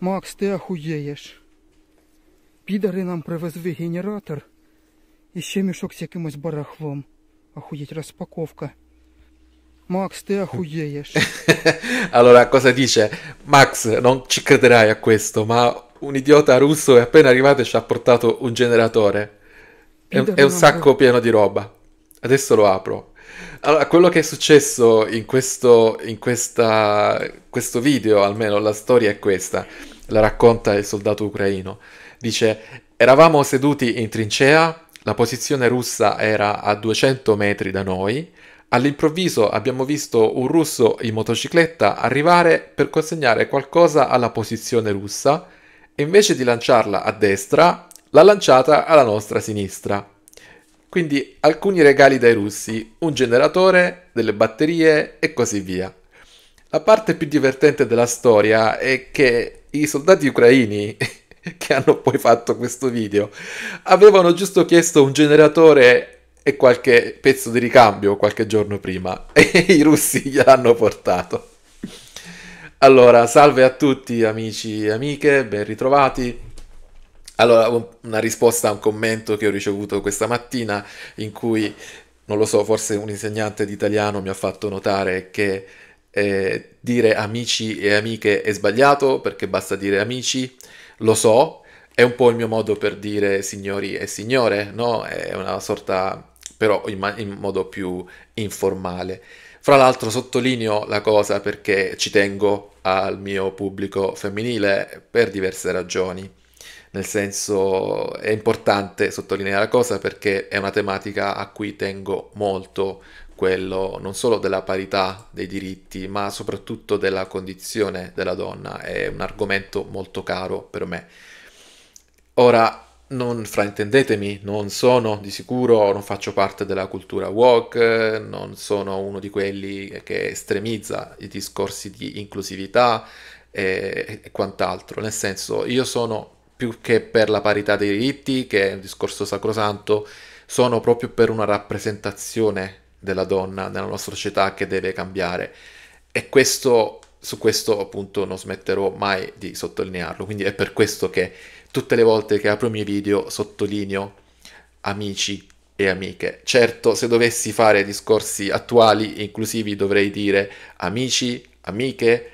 Макс, ти ахуєєш. Підари нам привезли генератор і ще мішок з якимось барахлом. Ахуєть, розпаковка. Max, te ahuiesh. allora, cosa dice? Max, non ci crederai a questo, ma un idiota russo è appena arrivato e ci ha portato un generatore. È, è un sacco pieno di roba. Adesso lo apro. Allora, quello che è successo in questo, in questa, questo video, almeno la storia è questa la racconta il soldato ucraino. Dice, eravamo seduti in trincea, la posizione russa era a 200 metri da noi, all'improvviso abbiamo visto un russo in motocicletta arrivare per consegnare qualcosa alla posizione russa e invece di lanciarla a destra, l'ha lanciata alla nostra sinistra. Quindi alcuni regali dai russi, un generatore, delle batterie e così via. La parte più divertente della storia è che i soldati ucraini che hanno poi fatto questo video avevano giusto chiesto un generatore e qualche pezzo di ricambio qualche giorno prima e i russi gliel'hanno portato. Allora, salve a tutti amici e amiche, ben ritrovati. Allora, una risposta a un commento che ho ricevuto questa mattina in cui, non lo so, forse un insegnante di italiano mi ha fatto notare che eh, dire amici e amiche è sbagliato perché basta dire amici, lo so, è un po' il mio modo per dire signori e signore, no? È una sorta, però in, ma- in modo più informale. Fra l'altro sottolineo la cosa perché ci tengo al mio pubblico femminile per diverse ragioni. Nel senso è importante sottolineare la cosa perché è una tematica a cui tengo molto quello non solo della parità dei diritti, ma soprattutto della condizione della donna. È un argomento molto caro per me. Ora, non fraintendetemi, non sono di sicuro, non faccio parte della cultura woke, non sono uno di quelli che estremizza i discorsi di inclusività e, e quant'altro. Nel senso, io sono più che per la parità dei diritti, che è un discorso sacrosanto, sono proprio per una rappresentazione della donna nella nostra società che deve cambiare. E questo, su questo appunto non smetterò mai di sottolinearlo, quindi è per questo che tutte le volte che apro i miei video sottolineo amici e amiche. Certo, se dovessi fare discorsi attuali inclusivi dovrei dire amici, amiche,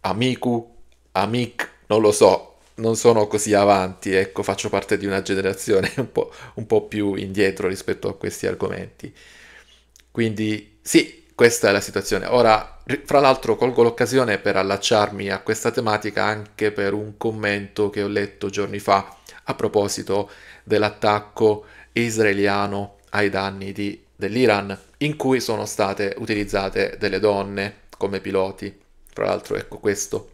amiku, amic, non lo so, non sono così avanti, ecco, faccio parte di una generazione un po', un po più indietro rispetto a questi argomenti. Quindi sì, questa è la situazione. Ora, fra l'altro, colgo l'occasione per allacciarmi a questa tematica anche per un commento che ho letto giorni fa a proposito dell'attacco israeliano ai danni di, dell'Iran, in cui sono state utilizzate delle donne come piloti. Fra l'altro, ecco questo.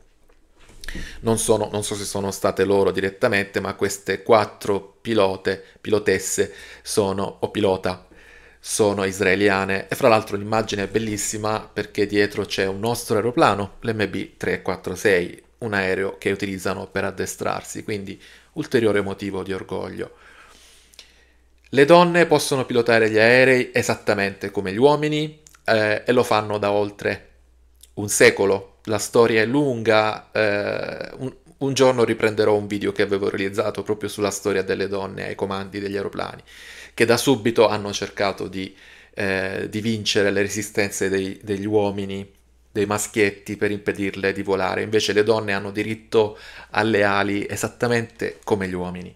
Non, sono, non so se sono state loro direttamente, ma queste quattro pilote, pilotesse sono, o pilota, sono israeliane e fra l'altro l'immagine è bellissima perché dietro c'è un nostro aeroplano, l'MB346, un aereo che utilizzano per addestrarsi, quindi ulteriore motivo di orgoglio. Le donne possono pilotare gli aerei esattamente come gli uomini eh, e lo fanno da oltre un secolo. La storia è lunga, eh, un, un giorno riprenderò un video che avevo realizzato proprio sulla storia delle donne ai comandi degli aeroplani che da subito hanno cercato di, eh, di vincere le resistenze dei, degli uomini, dei maschietti, per impedirle di volare. Invece le donne hanno diritto alle ali esattamente come gli uomini.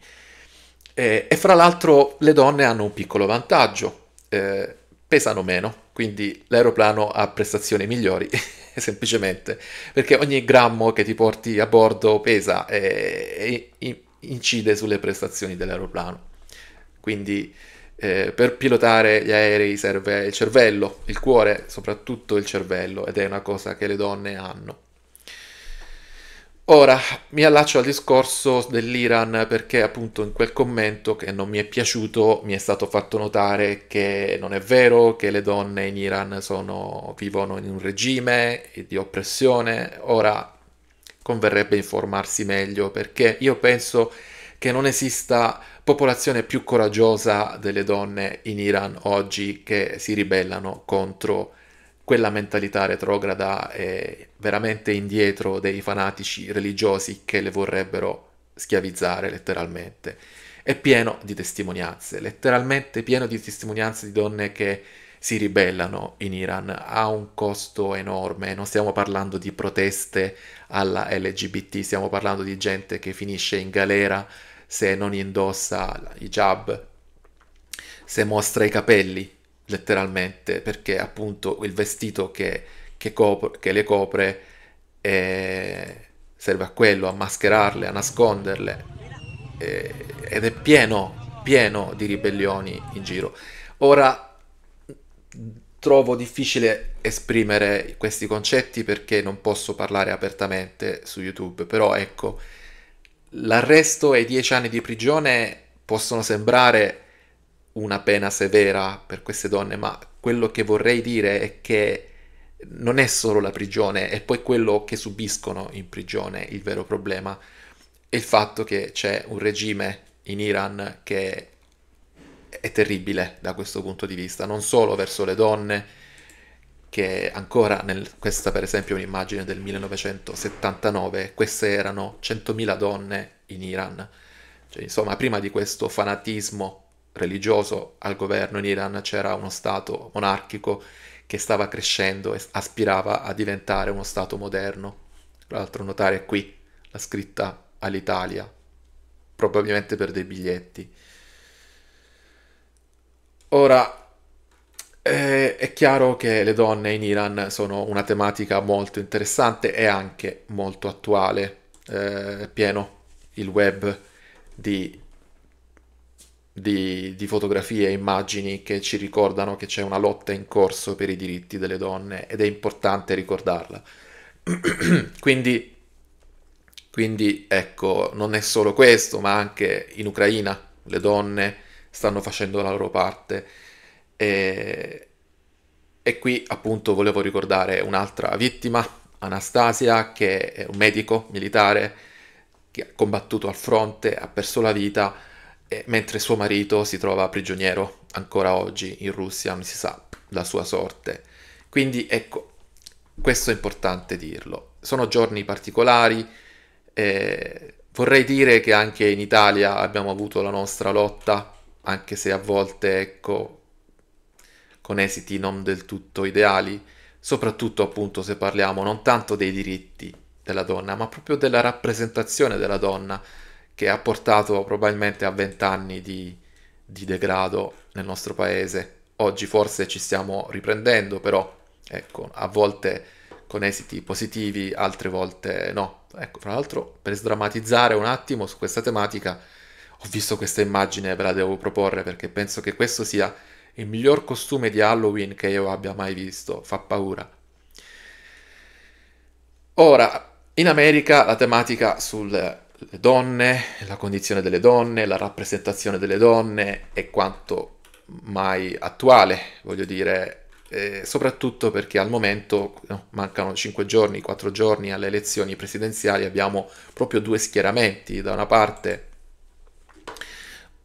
Eh, e fra l'altro le donne hanno un piccolo vantaggio, eh, pesano meno, quindi l'aeroplano ha prestazioni migliori, semplicemente, perché ogni grammo che ti porti a bordo pesa e, e incide sulle prestazioni dell'aeroplano. Quindi eh, per pilotare gli aerei serve il cervello, il cuore, soprattutto il cervello, ed è una cosa che le donne hanno. Ora mi allaccio al discorso dell'Iran perché appunto in quel commento che non mi è piaciuto mi è stato fatto notare che non è vero che le donne in Iran sono, vivono in un regime di oppressione. Ora converrebbe informarsi meglio perché io penso che che non esista popolazione più coraggiosa delle donne in Iran oggi che si ribellano contro quella mentalità retrograda e veramente indietro dei fanatici religiosi che le vorrebbero schiavizzare letteralmente. È pieno di testimonianze, letteralmente pieno di testimonianze di donne che si ribellano in Iran a un costo enorme, non stiamo parlando di proteste alla LGBT, stiamo parlando di gente che finisce in galera se non indossa hijab, se mostra i capelli letteralmente, perché appunto il vestito che, che, copre, che le copre eh, serve a quello, a mascherarle, a nasconderle, eh, ed è pieno, pieno di ribellioni in giro. Ora trovo difficile esprimere questi concetti perché non posso parlare apertamente su YouTube, però ecco l'arresto e i dieci anni di prigione possono sembrare una pena severa per queste donne, ma quello che vorrei dire è che non è solo la prigione, è poi quello che subiscono in prigione il vero problema. È il fatto che c'è un regime in Iran che è terribile da questo punto di vista, non solo verso le donne, che ancora nel, questa per esempio è un'immagine del 1979, queste erano 100.000 donne in Iran. Cioè, insomma, prima di questo fanatismo religioso al governo in Iran c'era uno Stato monarchico che stava crescendo e aspirava a diventare uno Stato moderno. Tra l'altro notare qui la scritta all'Italia, probabilmente per dei biglietti. Ora, eh, è chiaro che le donne in Iran sono una tematica molto interessante e anche molto attuale. Eh, pieno il web di, di, di fotografie e immagini che ci ricordano che c'è una lotta in corso per i diritti delle donne ed è importante ricordarla. quindi, quindi ecco, non è solo questo, ma anche in Ucraina le donne stanno facendo la loro parte e, e qui appunto volevo ricordare un'altra vittima, Anastasia, che è un medico militare che ha combattuto al fronte, ha perso la vita, mentre suo marito si trova prigioniero ancora oggi in Russia, non si sa la sua sorte. Quindi ecco, questo è importante dirlo. Sono giorni particolari, eh, vorrei dire che anche in Italia abbiamo avuto la nostra lotta, anche se a volte ecco con esiti non del tutto ideali, soprattutto appunto se parliamo non tanto dei diritti della donna, ma proprio della rappresentazione della donna che ha portato probabilmente a vent'anni di, di degrado nel nostro paese. Oggi forse ci stiamo riprendendo, però ecco, a volte con esiti positivi, altre volte no. Ecco, fra l'altro, per sdrammatizzare un attimo su questa tematica, ho visto questa immagine, ve la devo proporre perché penso che questo sia il miglior costume di Halloween che io abbia mai visto, fa paura. Ora, in America la tematica sulle donne, la condizione delle donne, la rappresentazione delle donne è quanto mai attuale, voglio dire, eh, soprattutto perché al momento no, mancano 5 giorni, 4 giorni alle elezioni presidenziali, abbiamo proprio due schieramenti, da una parte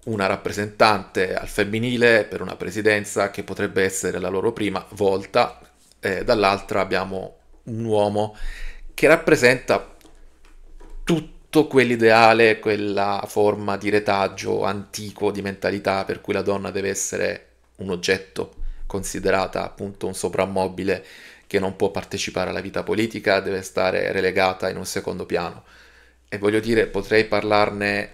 una rappresentante al femminile per una presidenza che potrebbe essere la loro prima volta, e eh, dall'altra abbiamo un uomo che rappresenta tutto quell'ideale, quella forma di retaggio antico di mentalità per cui la donna deve essere un oggetto, considerata appunto un soprammobile che non può partecipare alla vita politica, deve stare relegata in un secondo piano. E voglio dire, potrei parlarne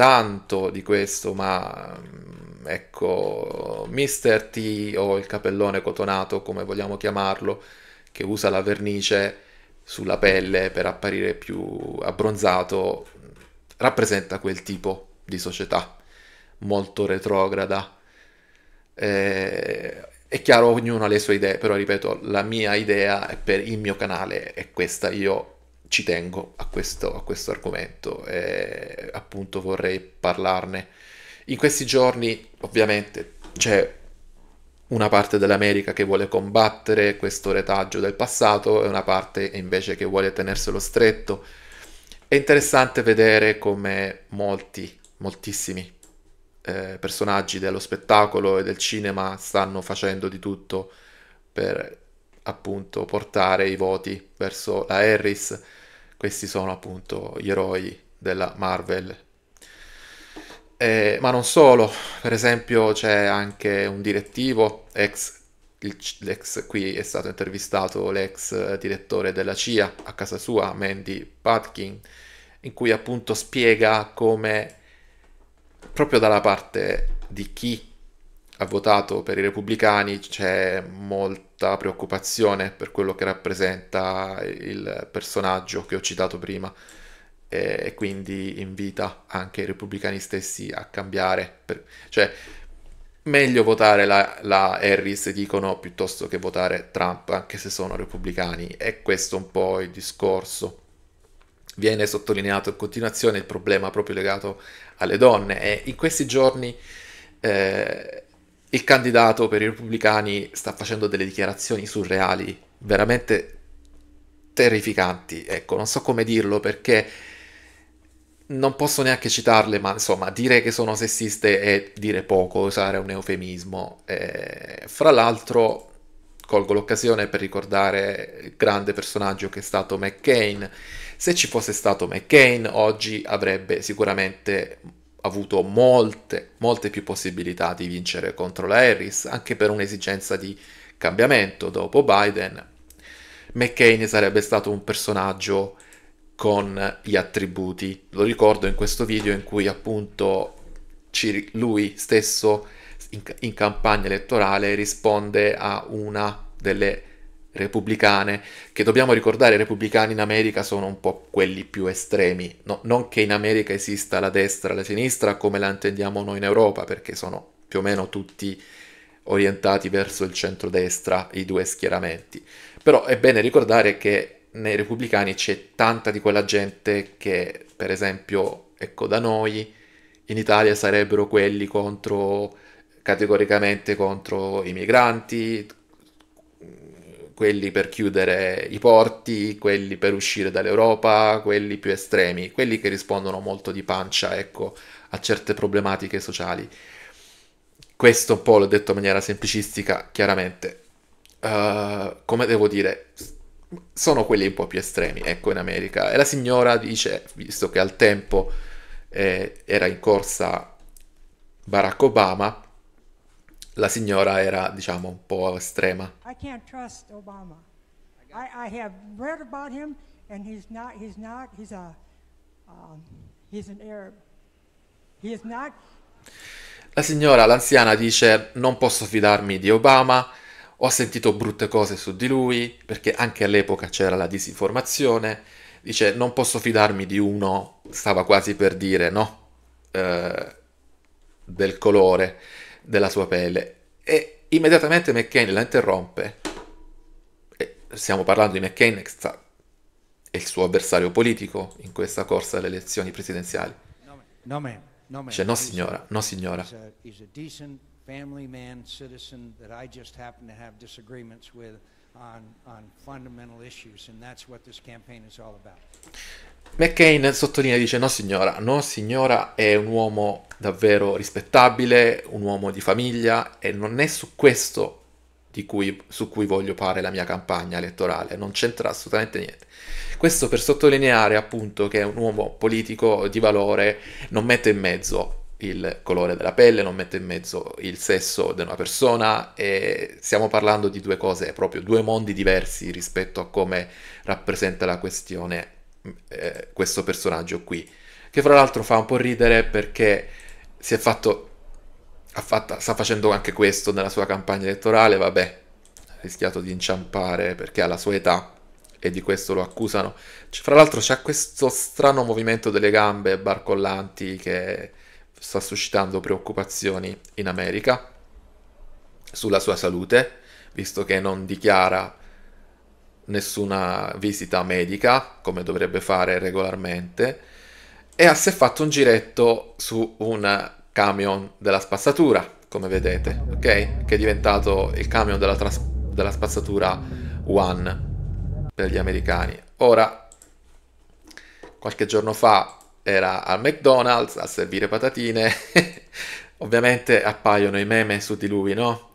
tanto di questo, ma mm, ecco, Mister T o il capellone cotonato, come vogliamo chiamarlo, che usa la vernice sulla pelle per apparire più abbronzato, rappresenta quel tipo di società molto retrograda. Eh, è chiaro, ognuno ha le sue idee, però ripeto, la mia idea per il mio canale è questa. Io ci tengo a questo, a questo argomento e appunto vorrei parlarne. In questi giorni ovviamente c'è una parte dell'America che vuole combattere questo retaggio del passato e una parte invece che vuole tenerselo stretto. È interessante vedere come molti, moltissimi eh, personaggi dello spettacolo e del cinema stanno facendo di tutto per appunto portare i voti verso la Harris questi sono appunto gli eroi della Marvel. Eh, ma non solo, per esempio c'è anche un direttivo, ex, il, l'ex, qui è stato intervistato l'ex direttore della CIA a casa sua, Mandy Patkin, in cui appunto spiega come proprio dalla parte di chi ha votato per i repubblicani c'è molta preoccupazione per quello che rappresenta il personaggio che ho citato prima e quindi invita anche i repubblicani stessi a cambiare. Per... Cioè, meglio votare la, la, Harris, dicono, piuttosto che votare Trump, anche se sono repubblicani. è questo un po' il discorso. Viene sottolineato in continuazione il problema proprio legato alle donne e in questi giorni eh, il candidato per i repubblicani sta facendo delle dichiarazioni surreali, veramente terrificanti, ecco, non so come dirlo perché non posso neanche citarle, ma insomma, dire che sono sessiste è dire poco, usare un eufemismo. E, eh, fra l'altro, colgo l'occasione per ricordare il grande personaggio che è stato McCain. Se ci fosse stato McCain, oggi avrebbe sicuramente avuto molte, molte più possibilità di vincere contro la Harris, anche per un'esigenza di cambiamento dopo Biden. McCain sarebbe stato un personaggio con gli attributi. Lo ricordo in questo video in cui appunto ci, lui stesso in, in campagna elettorale risponde a una delle repubblicane, che dobbiamo ricordare i repubblicani in America sono un po' quelli più estremi, no, non che in America esista la destra e la sinistra come la intendiamo noi in Europa, perché sono più o meno tutti orientati verso il centrodestra i due schieramenti, però è bene ricordare che nei repubblicani c'è tanta di quella gente che per esempio ecco da noi in Italia sarebbero quelli contro categoricamente contro i migranti, quelli per chiudere i porti, quelli per uscire dall'Europa, quelli più estremi, quelli che rispondono molto di pancia, ecco, a certe problematiche sociali. Questo un po' l'ho detto in maniera semplicistica, chiaramente. Uh, come devo dire, sono quelli un po' più estremi, ecco, in America. E la signora dice, visto che al tempo eh, era in corsa Barack Obama, la signora era, diciamo, un po' estrema. I can't trust Obama. I, I have read about him and he's not, he's not, he's a, um, he's an Arab. He is not... La signora, l'anziana, dice non posso fidarmi di Obama, ho sentito brutte cose su di lui, perché anche all'epoca c'era la disinformazione, dice non posso fidarmi di uno, stava quasi per dire no, eh, del colore della sua pelle e immediatamente McCain la interrompe. E stiamo parlando di McCain che sta, è il suo avversario politico in questa corsa alle elezioni presidenziali. No, ma'am. No, ma'am. Cioè, no signora, no signora. He's a decent family man, citizen that I just happen to have disagreements with on, on fundamental issues, and that's what this campaign is all about. McCain sottolinea e dice no signora, no signora è un uomo davvero rispettabile, un uomo di famiglia e non è su questo cui, su cui voglio fare la mia campagna elettorale, non c'entra assolutamente niente. Questo per sottolineare appunto che è un uomo politico di valore, non mette in mezzo il colore della pelle, non mette in mezzo il sesso di una persona e stiamo parlando di due cose, proprio due mondi diversi rispetto a come rappresenta la questione eh, questo personaggio qui, che fra l'altro fa un po' ridere perché si è fatto, fatta, sta facendo anche questo nella sua campagna elettorale, vabbè, ha rischiato di inciampare perché ha la sua età e di questo lo accusano. Cioè, fra l'altro c'è questo strano movimento delle gambe barcollanti che sta suscitando preoccupazioni in America sulla sua salute, visto che non dichiara nessuna visita medica come dovrebbe fare regolarmente e ha si è fatto un giretto su un camion della spazzatura come vedete ok che è diventato il camion della, della spazzatura One per gli americani ora qualche giorno fa era al McDonald's a servire patatine ovviamente appaiono i meme su di lui no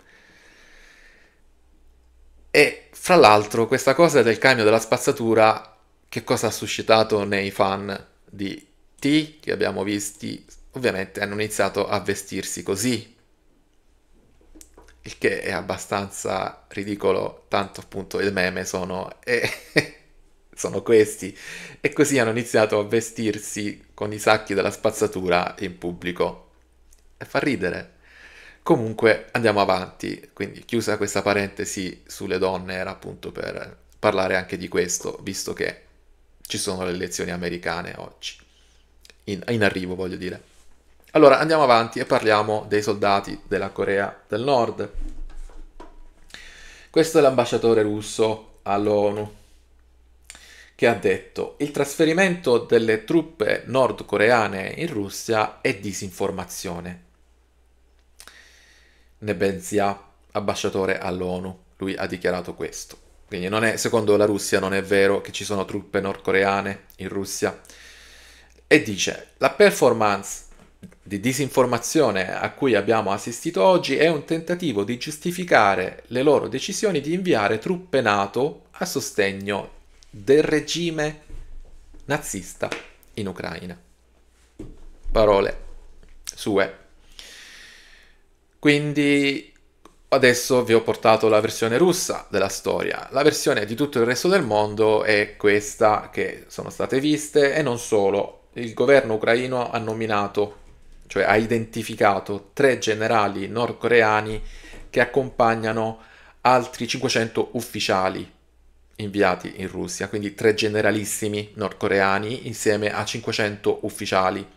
e fra l'altro, questa cosa del cambio della spazzatura, che cosa ha suscitato nei fan di T, che abbiamo visti, ovviamente hanno iniziato a vestirsi così, il che è abbastanza ridicolo, tanto appunto il meme sono... Eh, sono questi. E così hanno iniziato a vestirsi con i sacchi della spazzatura in pubblico. E fa ridere. Comunque andiamo avanti, quindi chiusa questa parentesi sulle donne era appunto per parlare anche di questo, visto che ci sono le elezioni americane oggi, in, in arrivo voglio dire. Allora andiamo avanti e parliamo dei soldati della Corea del Nord. Questo è l'ambasciatore russo all'ONU che ha detto il trasferimento delle truppe nordcoreane in Russia è disinformazione Nebenzia, ambasciatore all'ONU. Lui ha dichiarato questo. Quindi è, secondo la Russia non è vero che ci sono truppe nordcoreane in Russia. E dice, la performance di disinformazione a cui abbiamo assistito oggi è un tentativo di giustificare le loro decisioni di inviare truppe NATO a sostegno del regime nazista in Ucraina. Parole sue. Quindi adesso vi ho portato la versione russa della storia. La versione di tutto il resto del mondo è questa che sono state viste e non solo. Il governo ucraino ha nominato, cioè ha identificato tre generali nordcoreani che accompagnano altri 500 ufficiali inviati in Russia, quindi tre generalissimi nordcoreani insieme a 500 ufficiali.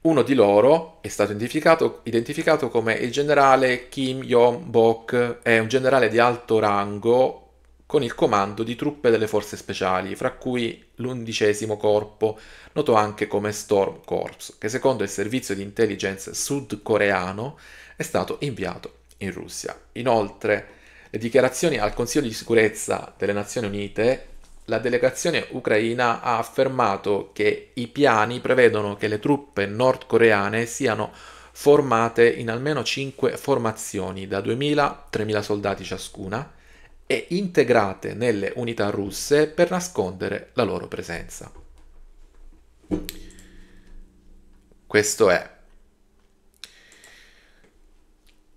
Uno di loro è stato identificato, identificato come il generale Kim Yong-bok, è un generale di alto rango con il comando di truppe delle forze speciali, fra cui l'undicesimo corpo, noto anche come Storm Corps, che secondo il servizio di intelligence sudcoreano è stato inviato in Russia. Inoltre, le dichiarazioni al Consiglio di sicurezza delle Nazioni Unite la delegazione ucraina ha affermato che i piani prevedono che le truppe nordcoreane siano formate in almeno 5 formazioni da 2.000-3.000 soldati ciascuna e integrate nelle unità russe per nascondere la loro presenza. Questo è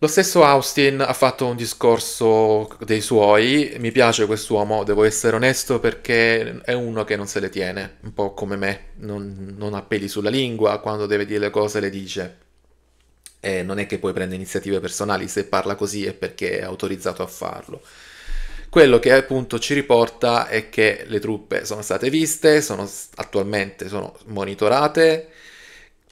lo stesso Austin ha fatto un discorso dei suoi, mi piace quest'uomo, devo essere onesto perché è uno che non se le tiene, un po' come me, non, non ha peli sulla lingua, quando deve dire le cose le dice. E non è che poi prende iniziative personali, se parla così è perché è autorizzato a farlo. Quello che appunto ci riporta è che le truppe sono state viste, sono, attualmente sono monitorate,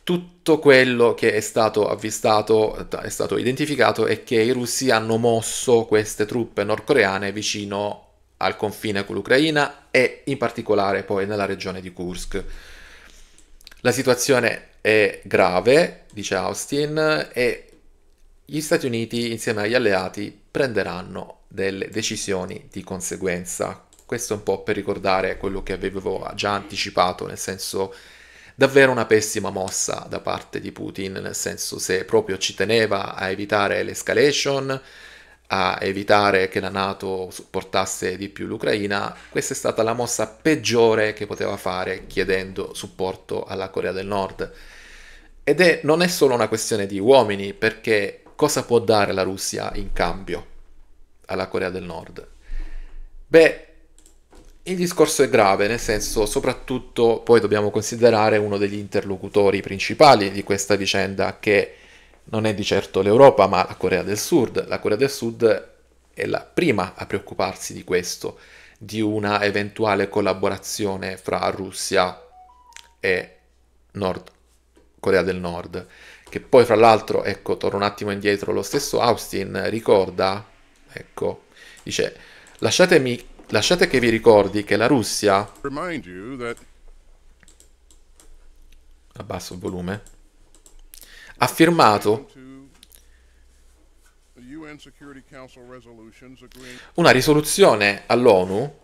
tutto quello che è stato avvistato, è stato identificato, è che i russi hanno mosso queste truppe nordcoreane vicino al confine con l'Ucraina e in particolare poi nella regione di Kursk. La situazione è grave, dice Austin, e gli Stati Uniti insieme agli alleati prenderanno delle decisioni di conseguenza. Questo è un po' per ricordare quello che avevo già anticipato, nel senso che davvero una pessima mossa da parte di Putin, nel senso se proprio ci teneva a evitare l'escalation, a evitare che la Nato supportasse di più l'Ucraina, questa è stata la mossa peggiore che poteva fare chiedendo supporto alla Corea del Nord. Ed è, non è solo una questione di uomini, perché cosa può dare la Russia in cambio alla Corea del Nord? Beh, il discorso è grave, nel senso soprattutto poi dobbiamo considerare uno degli interlocutori principali di questa vicenda che non è di certo l'Europa ma la Corea del Sud. La Corea del Sud è la prima a preoccuparsi di questo, di una eventuale collaborazione fra Russia e Nord Corea del Nord, che poi fra l'altro, ecco, torno un attimo indietro, lo stesso Austin ricorda, ecco, dice lasciatemi Lasciate che vi ricordi che la Russia... Abbasso il volume. Ha firmato una risoluzione all'ONU,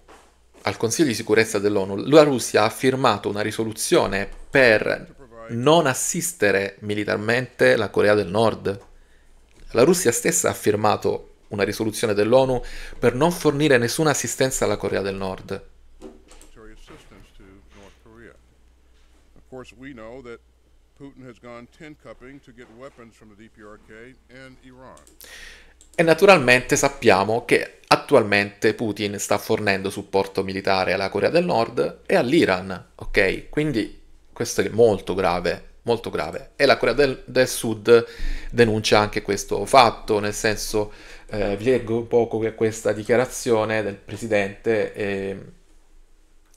al Consiglio di sicurezza dell'ONU. La Russia ha firmato una risoluzione per non assistere militarmente la Corea del Nord. La Russia stessa ha firmato una risoluzione dell'ONU per non fornire nessuna assistenza alla Corea del Nord. E naturalmente sappiamo che attualmente Putin sta fornendo supporto militare alla Corea del Nord e all'Iran, ok? Quindi questo è molto grave, molto grave. E la Corea del, del Sud denuncia anche questo fatto, nel senso eh, vi leggo un poco questa dichiarazione del presidente eh,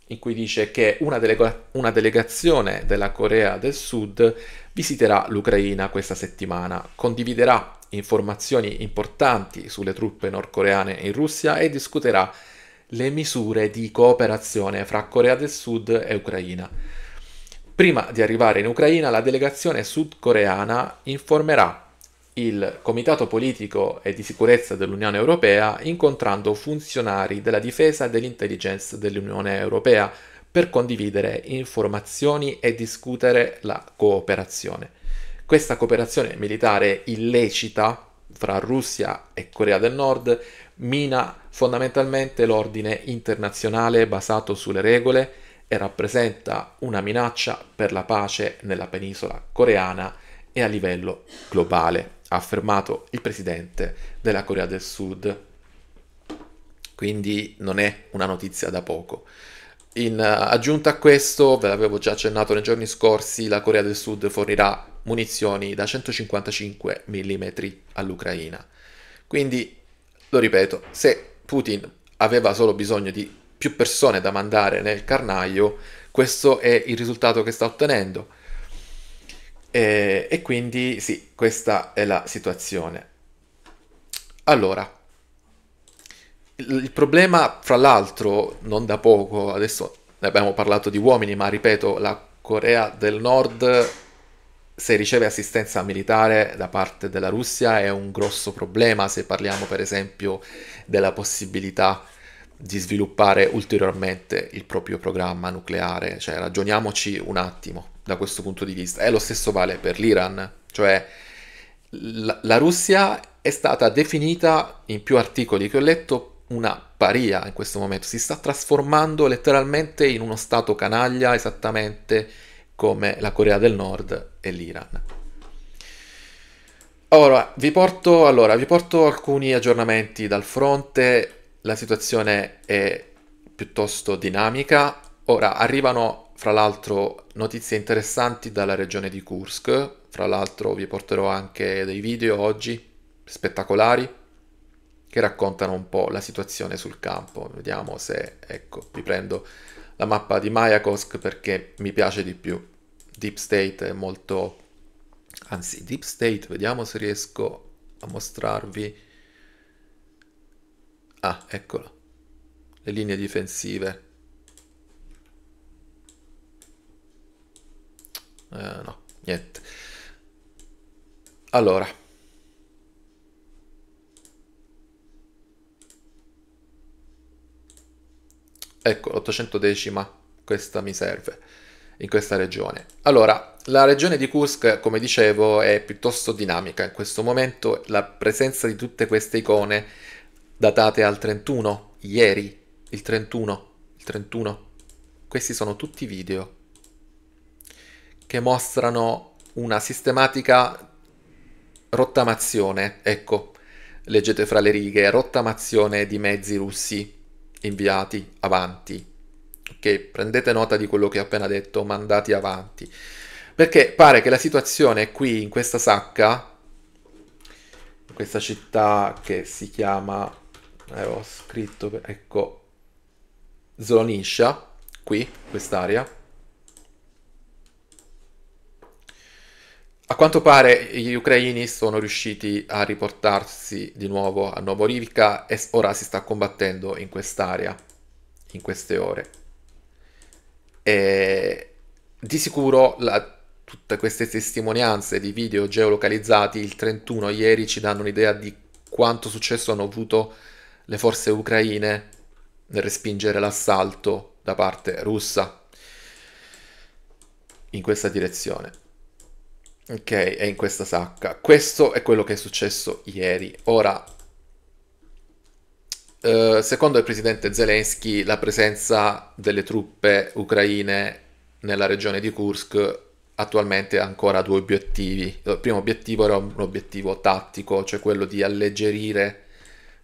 in cui dice che una, delega- una delegazione della Corea del Sud visiterà l'Ucraina questa settimana, condividerà informazioni importanti sulle truppe nordcoreane in Russia e discuterà le misure di cooperazione fra Corea del Sud e Ucraina. Prima di arrivare in Ucraina, la delegazione sudcoreana informerà il Comitato Politico e di Sicurezza dell'Unione Europea incontrando funzionari della difesa e dell'intelligence dell'Unione Europea per condividere informazioni e discutere la cooperazione. Questa cooperazione militare illecita fra Russia e Corea del Nord mina fondamentalmente l'ordine internazionale basato sulle regole e rappresenta una minaccia per la pace nella penisola coreana e a livello globale ha affermato il presidente della Corea del Sud. Quindi non è una notizia da poco. In eh, aggiunta a questo, ve l'avevo già accennato nei giorni scorsi, la Corea del Sud fornirà munizioni da 155 mm all'Ucraina. Quindi, lo ripeto, se Putin aveva solo bisogno di più persone da mandare nel carnaio, questo è il risultato che sta ottenendo. E, e quindi sì, questa è la situazione. Allora, il problema, fra l'altro, non da poco, adesso ne abbiamo parlato di uomini, ma ripeto, la Corea del Nord, se riceve assistenza militare da parte della Russia, è un grosso problema se parliamo per esempio della possibilità di sviluppare ulteriormente il proprio programma nucleare. Cioè, ragioniamoci un attimo da questo punto di vista. E lo stesso vale per l'Iran, cioè la, la Russia è stata definita in più articoli che ho letto una paria in questo momento, si sta trasformando letteralmente in uno stato canaglia esattamente come la Corea del Nord e l'Iran. Ora vi, porto, allora, vi porto alcuni aggiornamenti dal fronte, la situazione è piuttosto dinamica, ora arrivano fra l'altro notizie interessanti dalla regione di Kursk, fra l'altro vi porterò anche dei video oggi spettacolari che raccontano un po' la situazione sul campo. Vediamo se, ecco, vi prendo la mappa di Mayakovsk perché mi piace di più. Deep State è molto... anzi, Deep State, vediamo se riesco a mostrarvi... Ah, eccolo, le linee difensive Eh, no, niente. Allora. Ecco, l'810 questa mi serve in questa regione. Allora, la regione di Kursk, come dicevo, è piuttosto dinamica. In questo momento la presenza di tutte queste icone datate al 31, ieri, il 31, il 31. Questi sono tutti video che mostrano una sistematica rottamazione, ecco, leggete fra le righe, rottamazione di mezzi russi inviati avanti. Ok, prendete nota di quello che ho appena detto, mandati avanti. Perché pare che la situazione qui in questa sacca, in questa città che si chiama, avevo eh, scritto, ecco, Zloniscia, qui, quest'area, A quanto pare gli ucraini sono riusciti a riportarsi di nuovo a Novorivka e ora si sta combattendo in quest'area, in queste ore. E di sicuro la, tutte queste testimonianze di video geolocalizzati il 31 ieri ci danno un'idea di quanto successo hanno avuto le forze ucraine nel respingere l'assalto da parte russa in questa direzione. Ok, è in questa sacca. Questo è quello che è successo ieri. Ora, eh, secondo il presidente Zelensky, la presenza delle truppe ucraine nella regione di Kursk attualmente ha ancora due obiettivi. Il primo obiettivo era un obiettivo tattico, cioè quello di alleggerire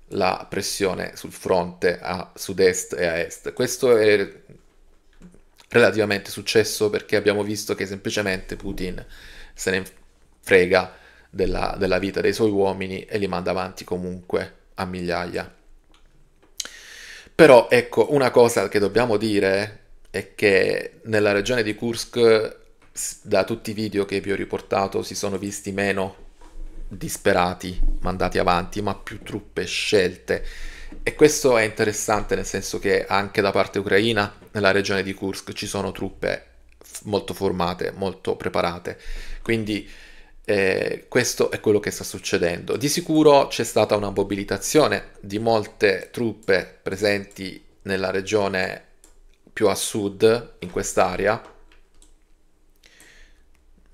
la pressione sul fronte a sud-est e a est. Questo è relativamente successo perché abbiamo visto che semplicemente Putin se ne frega della, della vita dei suoi uomini e li manda avanti comunque a migliaia. Però ecco, una cosa che dobbiamo dire è che nella regione di Kursk, da tutti i video che vi ho riportato, si sono visti meno disperati mandati avanti, ma più truppe scelte. E questo è interessante nel senso che anche da parte ucraina, nella regione di Kursk, ci sono truppe molto formate, molto preparate quindi eh, questo è quello che sta succedendo. Di sicuro c'è stata una mobilitazione di molte truppe presenti nella regione più a sud, in quest'area.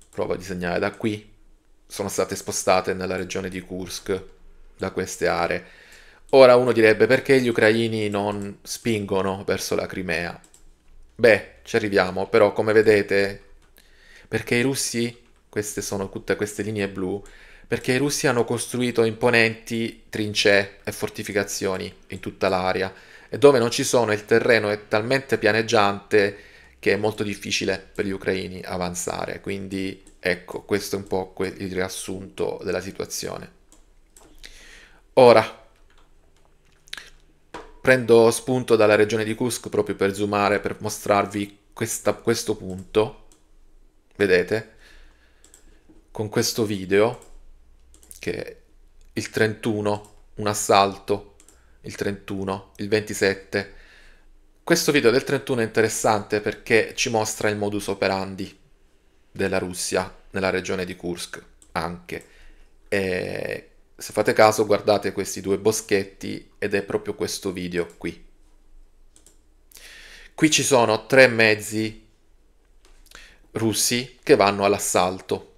Provo a disegnare da qui. Sono state spostate nella regione di Kursk, da queste aree. Ora uno direbbe perché gli ucraini non spingono verso la Crimea? Beh, ci arriviamo, però come vedete, perché i russi queste sono tutte queste linee blu, perché i russi hanno costruito imponenti trincee e fortificazioni in tutta l'area e dove non ci sono il terreno è talmente pianeggiante che è molto difficile per gli ucraini avanzare, quindi ecco, questo è un po' il riassunto della situazione. Ora, prendo spunto dalla regione di Kursk proprio per zoomare, per mostrarvi questa, questo punto, vedete? con questo video che è il 31, un assalto, il 31, il 27. Questo video del 31 è interessante perché ci mostra il modus operandi della Russia nella regione di Kursk anche. E se fate caso guardate questi due boschetti ed è proprio questo video qui. Qui ci sono tre mezzi russi che vanno all'assalto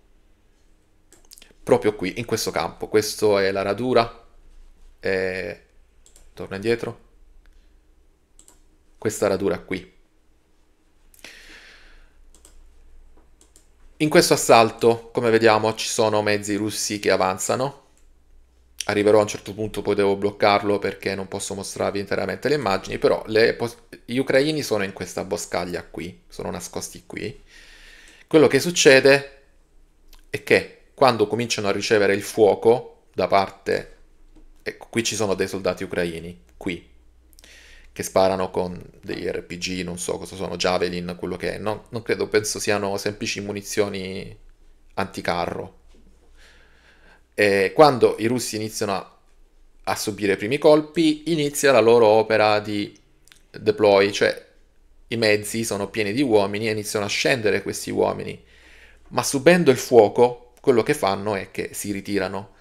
proprio qui, in questo campo. Questa è la radura. E... Torna indietro. Questa radura qui. In questo assalto, come vediamo, ci sono mezzi russi che avanzano. Arriverò a un certo punto, poi devo bloccarlo perché non posso mostrarvi interamente le immagini, però le gli ucraini sono in questa boscaglia qui, sono nascosti qui. Quello che succede è che quando cominciano a ricevere il fuoco da parte... Ecco, qui ci sono dei soldati ucraini, qui, che sparano con degli RPG, non so cosa sono, Javelin, quello che è. No, non credo, penso siano semplici munizioni anticarro. E quando i russi iniziano a, a subire i primi colpi, inizia la loro opera di deploy, cioè i mezzi sono pieni di uomini e iniziano a scendere questi uomini. Ma subendo il fuoco, quello che fanno è che si ritirano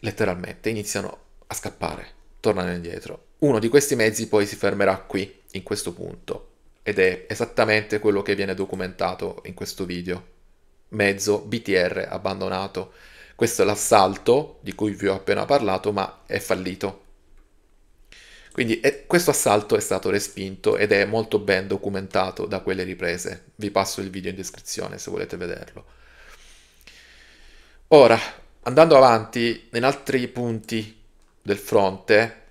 letteralmente, iniziano a scappare, tornano indietro. Uno di questi mezzi poi si fermerà qui, in questo punto, ed è esattamente quello che viene documentato in questo video. Mezzo BTR abbandonato. Questo è l'assalto di cui vi ho appena parlato, ma è fallito. Quindi è, eh, questo assalto è stato respinto ed è molto ben documentato da quelle riprese. Vi passo il video in descrizione se volete vederlo. Ora, andando avanti in altri punti del fronte,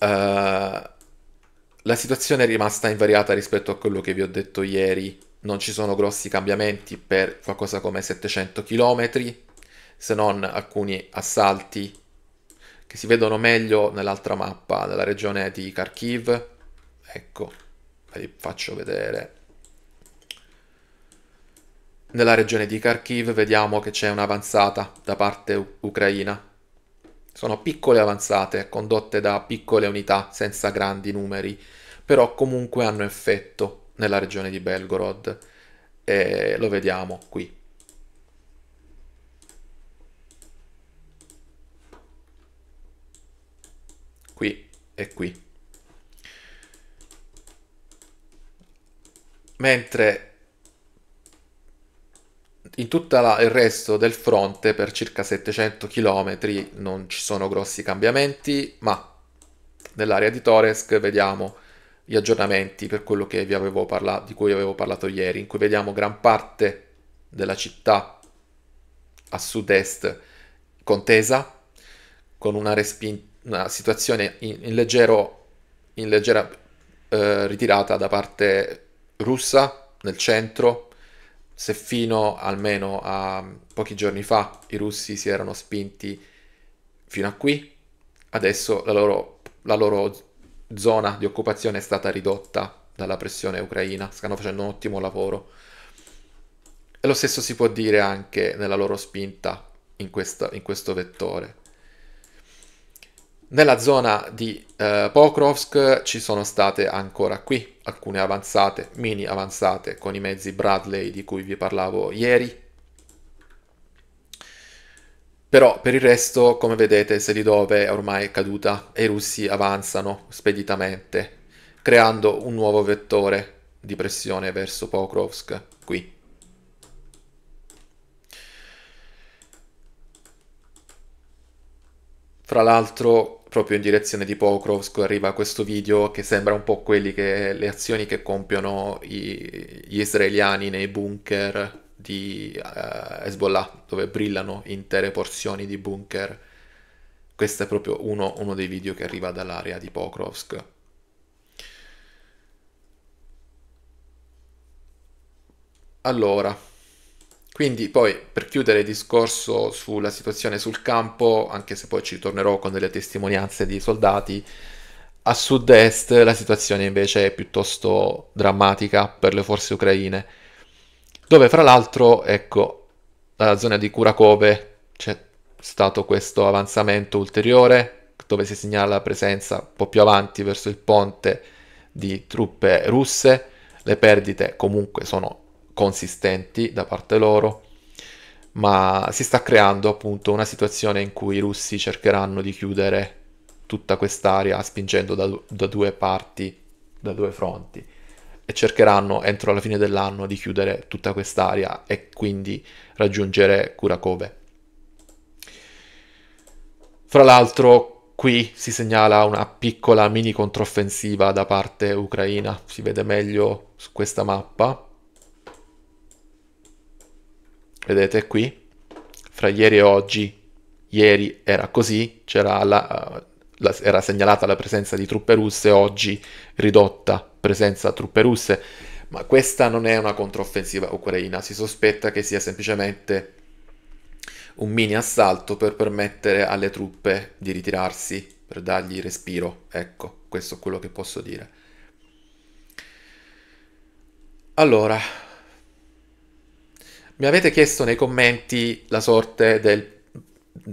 uh, la situazione è rimasta invariata rispetto a quello che vi ho detto ieri. Non ci sono grossi cambiamenti per qualcosa come 700 km, se non alcuni assalti che si vedono meglio nell'altra mappa, nella regione di Kharkiv. Ecco, ve li faccio vedere. Nella regione di Kharkiv vediamo che c'è un'avanzata da parte ucraina. Sono piccole avanzate condotte da piccole unità senza grandi numeri, però comunque hanno effetto nella regione di Belgorod e lo vediamo qui. Qui e qui. Mentre in tutto il resto del fronte, per circa 700 km, non ci sono grossi cambiamenti, ma nell'area di Toresk vediamo gli aggiornamenti per quello parlato, di cui avevo parlato ieri, in cui vediamo gran parte della città a sud-est contesa, con una, una situazione in, in, leggero, in leggera eh, ritirata da parte russa nel centro, se fino almeno a pochi giorni fa i russi si erano spinti fino a qui, adesso la loro, la loro zona di occupazione è stata ridotta dalla pressione ucraina, stanno facendo un ottimo lavoro. E lo stesso si può dire anche nella loro spinta in, questa, in questo vettore. Nella zona di eh, Pokrovsk ci sono state ancora qui alcune avanzate, mini avanzate con i mezzi Bradley di cui vi parlavo ieri. Però per il resto, come vedete, Selidove ormai caduta e i russi avanzano speditamente, creando un nuovo vettore di pressione verso Pokrovsk qui. Fra l'altro proprio in direzione di Pokrovsk arriva questo video che sembra un po' quelli che le azioni che compiono i, gli israeliani nei bunker di uh, Hezbollah, dove brillano intere porzioni di bunker. Questo è proprio uno, uno dei video che arriva dall'area di Pokrovsk. Allora, quindi poi per chiudere il discorso sulla situazione sul campo, anche se poi ci tornerò con delle testimonianze di soldati, a sud-est la situazione invece è piuttosto drammatica per le forze ucraine, dove fra l'altro, ecco, la zona di Kurakove c'è stato questo avanzamento ulteriore, dove si segnala la presenza un po' più avanti verso il ponte di truppe russe, le perdite comunque sono consistenti da parte loro, ma si sta creando appunto una situazione in cui i russi cercheranno di chiudere tutta quest'area spingendo da, da due parti, da due fronti e cercheranno entro la fine dell'anno di chiudere tutta quest'area e quindi raggiungere Kurakove. Fra l'altro qui si segnala una piccola mini controffensiva da parte ucraina, si vede meglio su questa mappa. Vedete qui? Fra ieri e oggi, ieri era così, la, la, era segnalata la presenza di truppe russe, oggi ridotta presenza truppe russe, ma questa non è una controffensiva ucraina, si sospetta che sia semplicemente un mini assalto per permettere alle truppe di ritirarsi, per dargli respiro, ecco, questo è quello che posso dire. Allora, mi avete chiesto nei commenti la sorte del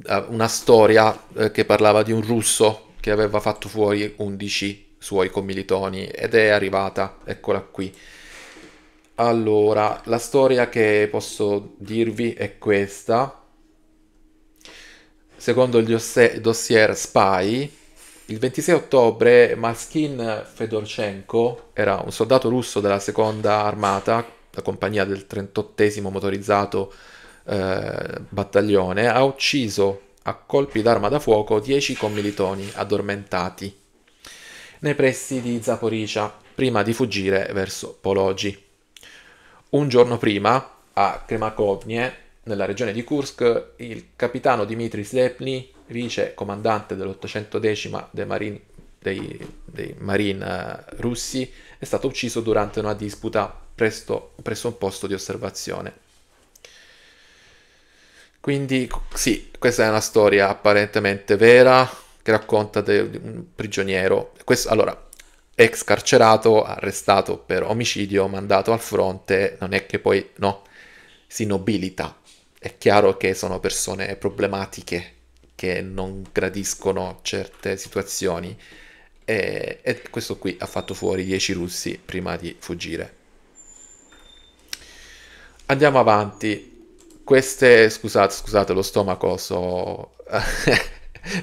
eh, una storia eh, che parlava di un russo che aveva fatto fuori 11 suoi commilitoni ed è arrivata, eccola qui. Allora, la storia che posso dirvi è questa. Secondo il dossier Spy, il 26 ottobre Maskin Fedorchenko era un soldato russo della seconda armata la compagnia del 38 motorizzato eh, battaglione, ha ucciso a colpi d'arma da fuoco 10 commilitoni addormentati nei pressi di Zaporizia prima di fuggire verso Pologi. Un giorno prima, a Kremakovnie, nella regione di Kursk, il capitano Dmitry Slepny, vice comandante dell'810 dei Marine, dei, dei marine eh, russi, è stato ucciso durante una disputa presso, presso un posto di osservazione. Quindi sì, questa è una storia apparentemente vera che racconta di un prigioniero. Questo, allora, ex carcerato, arrestato per omicidio, mandato al fronte, non è che poi no, si nobilita. È chiaro che sono persone problematiche che non gradiscono certe situazioni e, e questo qui ha fatto fuori 10 russi prima di fuggire andiamo avanti. Queste, scusate, scusate lo stomaco, so...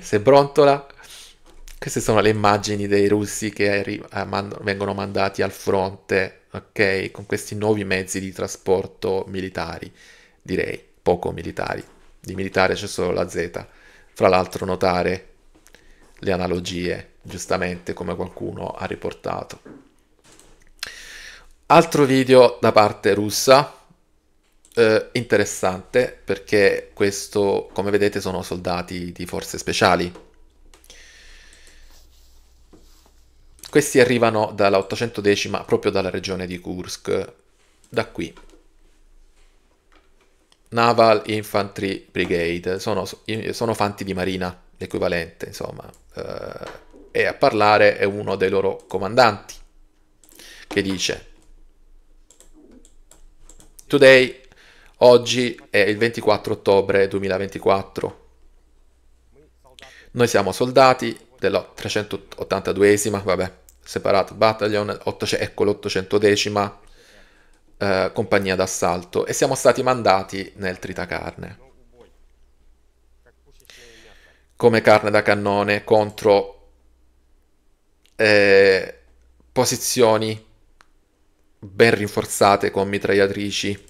se brontola. Queste sono le immagini dei russi che eh, vengono mandati al fronte, ok? Con questi nuovi mezzi di trasporto militari, direi, poco militari. Di militare c'è solo la Z. Fra l'altro notare le analogie, giustamente come qualcuno ha riportato. Altro video da parte russa, eh, interessante perché questo, come vedete, sono soldati di forze speciali. Questi arrivano dalla 810, proprio dalla regione di Kursk, da qui. Naval Infantry Brigade, sono, sono fanti di marina, l'equivalente, insomma. Eh, e a parlare è uno dei loro comandanti, che dice Today Oggi è il 24 ottobre 2024. Noi siamo soldati della 382esima, vabbè, Separate Battalion, 8, ecco l'810 eh, compagnia d'assalto e siamo stati mandati nel tritacarne come carne da cannone contro eh, posizioni ben rinforzate con mitragliatrici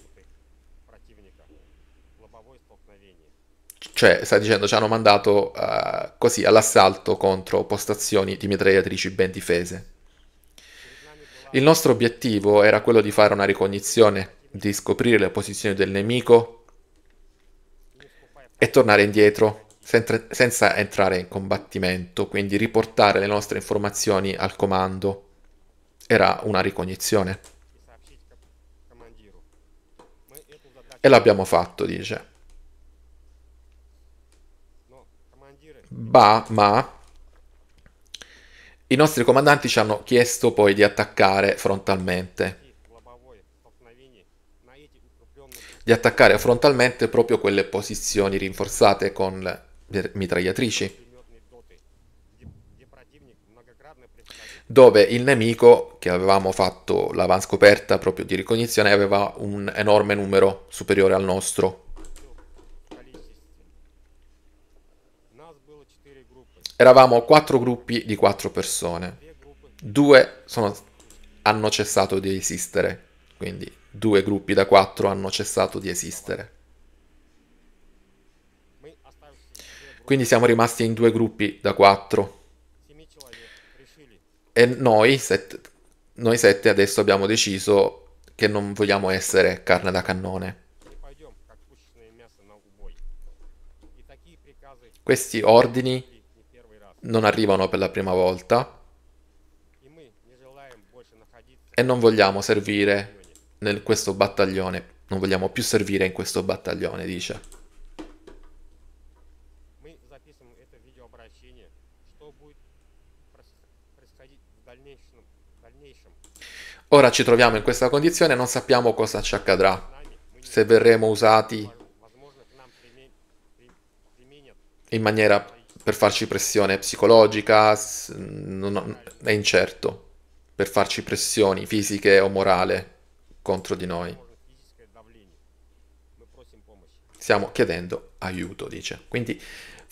cioè sta dicendo ci hanno mandato uh, così all'assalto contro postazioni di mitragliatrici ben difese. Il nostro obiettivo era quello di fare una ricognizione, di scoprire le posizioni del nemico e tornare indietro senza, senza entrare in combattimento, quindi riportare le nostre informazioni al comando. Era una ricognizione. E l'abbiamo fatto, dice. ba, ma i nostri comandanti ci hanno chiesto poi di attaccare frontalmente. Di attaccare frontalmente proprio quelle posizioni rinforzate con mitragliatrici. dove il nemico, che avevamo fatto l'avanscoperta proprio di ricognizione, aveva un enorme numero superiore al nostro. eravamo quattro gruppi di quattro persone. Due sono, hanno cessato di esistere, quindi due gruppi da quattro hanno cessato di esistere. Quindi siamo rimasti in due gruppi da quattro. E noi, set, noi sette adesso abbiamo deciso che non vogliamo essere carne da cannone. Questi ordini non arrivano per la prima volta e non vogliamo servire in questo battaglione, non vogliamo più servire in questo battaglione, dice. Ora ci troviamo in questa condizione e non sappiamo cosa ci accadrà, se verremo usati in maniera per farci pressione psicologica non, è incerto, per farci pressioni fisiche o morale contro di noi. Stiamo chiedendo aiuto, dice. Quindi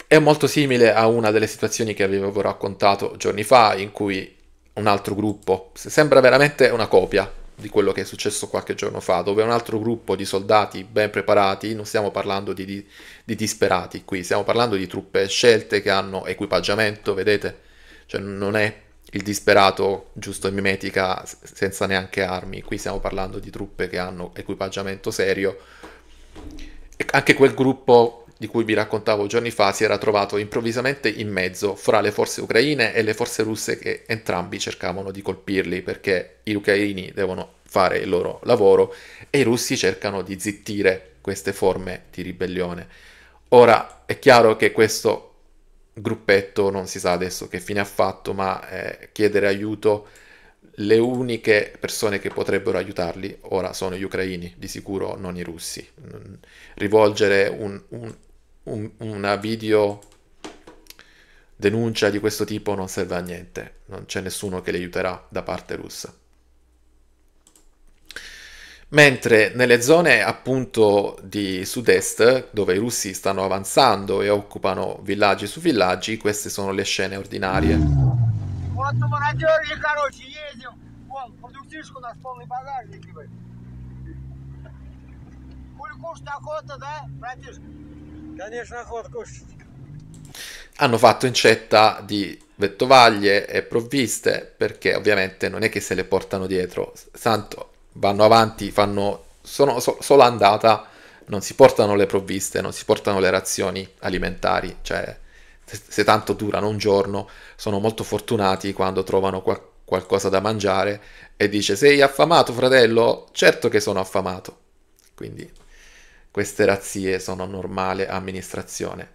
è molto simile a una delle situazioni che avevo raccontato giorni fa, in cui un altro gruppo sembra veramente una copia, di quello che è successo qualche giorno fa, dove un altro gruppo di soldati ben preparati, non stiamo parlando di, di, di disperati qui, stiamo parlando di truppe scelte che hanno equipaggiamento, vedete? Cioè non è il disperato giusto in mimetica senza neanche armi, qui stiamo parlando di truppe che hanno equipaggiamento serio. E anche quel gruppo di cui vi raccontavo giorni fa si era trovato improvvisamente in mezzo fra le forze ucraine e le forze russe che entrambi cercavano di colpirli perché gli ucraini devono fare il loro lavoro e i russi cercano di zittire queste forme di ribellione. Ora è chiaro che questo gruppetto non si sa adesso che fine ha fatto, ma eh, chiedere aiuto le uniche persone che potrebbero aiutarli ora sono gli ucraini, di sicuro non i russi. Rivolgere un, un, un, una video denuncia di questo tipo non serve a niente, non c'è nessuno che le aiuterà da parte russa. Mentre nelle zone appunto di sud-est, dove i russi stanno avanzando e occupano villaggi su villaggi, queste sono le scene ordinarie. Сколько уж охота, да, братишка? Hanno fatto incetta di vettovaglie e provviste perché ovviamente non è che se le portano dietro, santo, vanno avanti, fanno sono so, solo andata, non si portano le provviste, non si portano le razioni alimentari, cioè se, se tanto durano un giorno sono molto fortunati quando trovano qualcosa qualcosa da mangiare e dice sei affamato fratello? Certo che sono affamato. Quindi queste razzie sono normale amministrazione.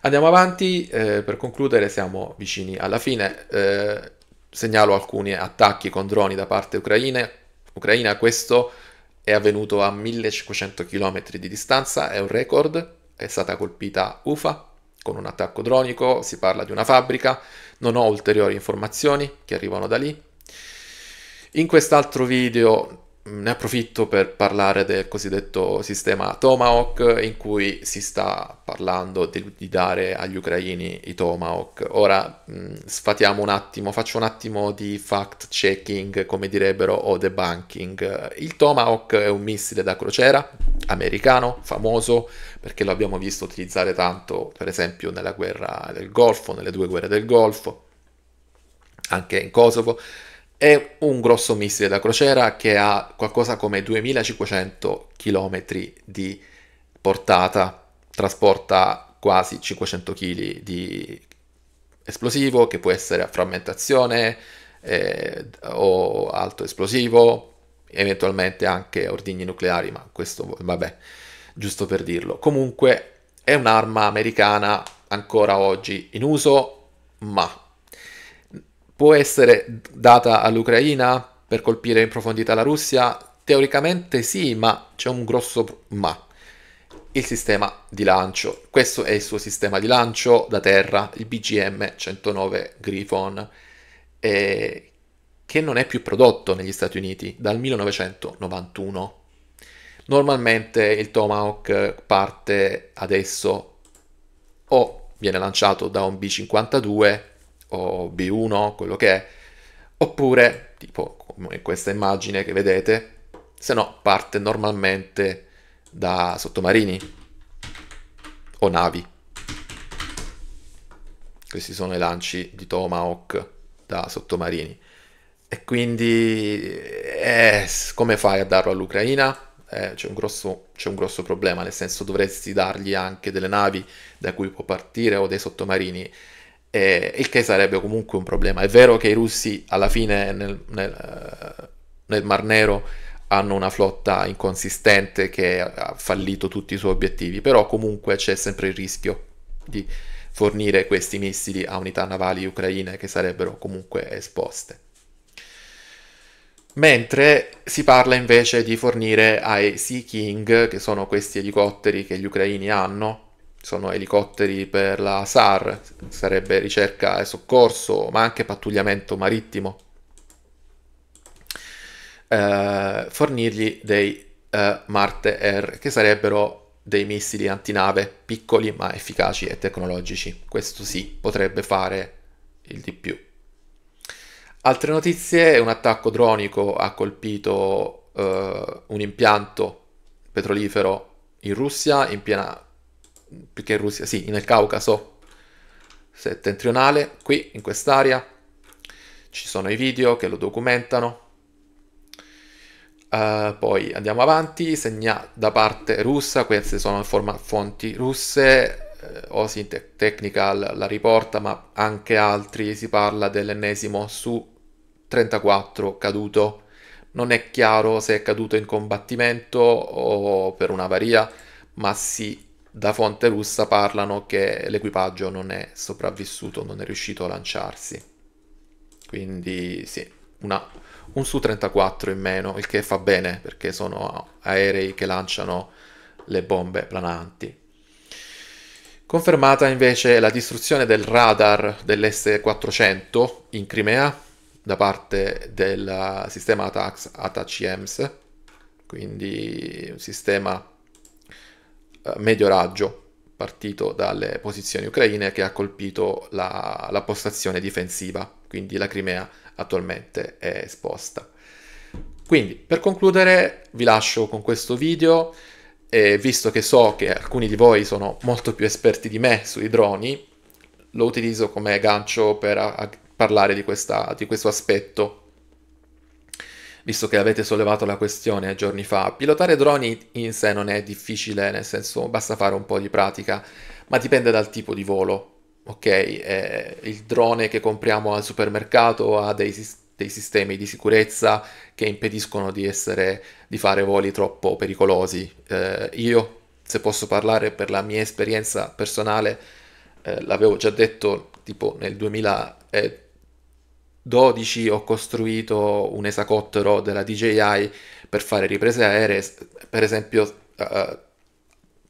Andiamo avanti, eh, per concludere siamo vicini alla fine, eh, segnalo alcuni attacchi con droni da parte ucraina, ucraina questo è avvenuto a 1500 km di distanza, è un record, è stata colpita Ufa con un attacco dronico, si parla di una fabbrica, non ho ulteriori informazioni che arrivano da lì. In quest'altro video ne approfitto per parlare del cosiddetto sistema Tomahawk in cui si sta parlando di, di dare agli ucraini i Tomahawk. Ora mh, mm, sfatiamo un attimo, faccio un attimo di fact checking, come direbbero, o debunking. Il Tomahawk è un missile da crociera americano, famoso, perché lo abbiamo visto utilizzare tanto, per esempio, nella guerra del Golfo, nelle due guerre del Golfo, anche in Kosovo è un grosso missile da crociera che ha qualcosa come 2500 km di portata, trasporta quasi 500 kg di esplosivo che può essere a frammentazione eh, o alto esplosivo, eventualmente anche ordigni nucleari, ma questo vabbè, giusto per dirlo. Comunque è un'arma americana ancora oggi in uso, ma può essere data all'Ucraina per colpire in profondità la Russia? Teoricamente sì, ma c'è un grosso ma. Il sistema di lancio. Questo è il suo sistema di lancio da terra, il BGM 109 Griffon, eh, che non è più prodotto negli Stati Uniti dal 1991. Normalmente il Tomahawk parte adesso o viene lanciato da un B-52 o B1, quello che è, oppure tipo come questa immagine che vedete, se no parte normalmente da sottomarini o navi. Questi sono i lanci di Tomahawk da sottomarini. E quindi eh, come fai a darlo all'Ucraina? Eh, c'è, un grosso, c'è un grosso problema, nel senso dovresti dargli anche delle navi da cui può partire o dei sottomarini eh, il che sarebbe comunque un problema. È vero che i russi alla fine nel, nel, eh, nel Mar Nero hanno una flotta inconsistente che ha fallito tutti i suoi obiettivi, però comunque c'è sempre il rischio di fornire questi missili a unità navali ucraine che sarebbero comunque esposte. Mentre si parla invece di fornire ai Sea King, che sono questi elicotteri che gli ucraini hanno, sono elicotteri per la SAR, sarebbe ricerca e soccorso, ma anche pattugliamento marittimo. Eh, fornirgli dei eh, Marte Air, che sarebbero dei missili antinave piccoli ma efficaci e tecnologici. Questo sì, potrebbe fare il di più. Altre notizie, un attacco dronico ha colpito eh, un impianto petrolifero in Russia in piena perché in Russia, sì, nel Caucaso settentrionale, qui in quest'area ci sono i video che lo documentano. Uh, poi andiamo avanti, segna da parte russa, queste sono forma, fonti russe, eh, Osint Technical la riporta, ma anche altri, si parla dell'ennesimo su 34 caduto. Non è chiaro se è caduto in combattimento o per un'avaria, ma si da fonte russa parlano che l'equipaggio non è sopravvissuto, non è riuscito a lanciarsi. Quindi sì, una, un Su-34 in meno, il che fa bene perché sono aerei che lanciano le bombe plananti. Confermata invece la distruzione del radar dell'S-400 in Crimea da parte del sistema ATAX ATACMS, quindi un sistema eh, medio raggio partito dalle posizioni ucraine che ha colpito la, la postazione difensiva, quindi la Crimea attualmente è esposta. Quindi, per concludere, vi lascio con questo video, e visto che so che alcuni di voi sono molto più esperti di me sui droni, lo utilizzo come gancio per a, a parlare di, questa, di questo aspetto visto che avete sollevato la questione giorni fa, pilotare droni in sé non è difficile, nel senso basta fare un po' di pratica, ma dipende dal tipo di volo. Ok, eh, il drone che compriamo al supermercato ha dei sistemi dei sistemi di sicurezza che impediscono di, essere, di fare voli troppo pericolosi. Eh, io, se posso parlare per la mia esperienza personale, eh, l'avevo già detto tipo nel 2013 12 ho costruito un esacottero della DJI per fare riprese aeree, per esempio eh,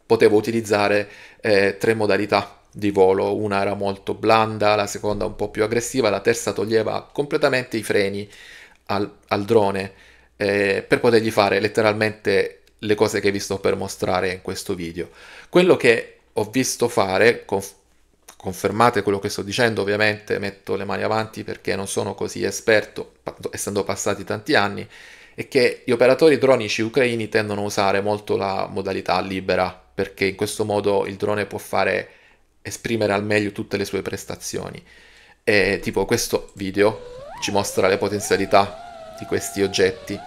potevo utilizzare eh, tre modalità di volo, una era molto blanda, la seconda un po' più aggressiva, la terza toglieva completamente i freni al, al drone eh, per potergli fare letteralmente le cose che vi sto per mostrare in questo video. Quello che ho visto fare con confermate quello che sto dicendo, ovviamente metto le mani avanti perché non sono così esperto, essendo passati tanti anni, è che gli operatori dronici ucraini tendono a usare molto la modalità libera, perché in questo modo il drone può fare esprimere al meglio tutte le sue prestazioni. E tipo questo video ci mostra le potenzialità di questi oggetti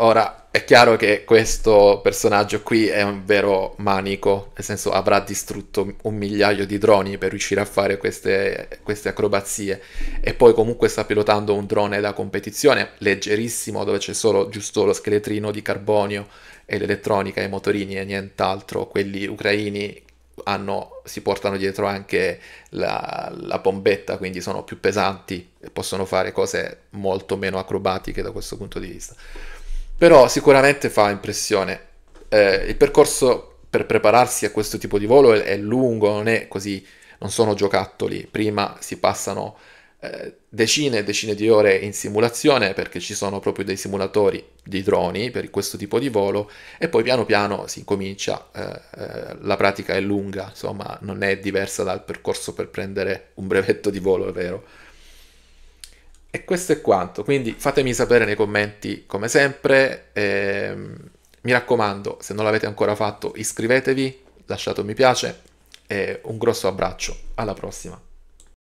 Ora, è chiaro che questo personaggio qui è un vero manico, nel senso avrà distrutto un migliaio di droni per riuscire a fare queste, queste acrobazie e poi comunque sta pilotando un drone da competizione leggerissimo dove c'è solo giusto lo scheletrino di carbonio e l'elettronica, i motorini e nient'altro, quelli ucraini hanno, si portano dietro anche la, la, bombetta, quindi sono più pesanti e possono fare cose molto meno acrobatiche da questo punto di vista. Però sicuramente fa impressione. Eh, il percorso per prepararsi a questo tipo di volo è, è, lungo, non è così, non sono giocattoli. Prima si passano eh, decine e decine di ore in simulazione perché ci sono proprio dei simulatori di droni per questo tipo di volo e poi piano piano si comincia, eh, eh, la pratica è lunga, insomma non è diversa dal percorso per prendere un brevetto di volo, è vero. E questo è quanto, quindi fatemi sapere nei commenti come sempre, ehm, mi raccomando se non l'avete ancora fatto iscrivetevi, lasciate un mi piace e un grosso abbraccio, alla prossima!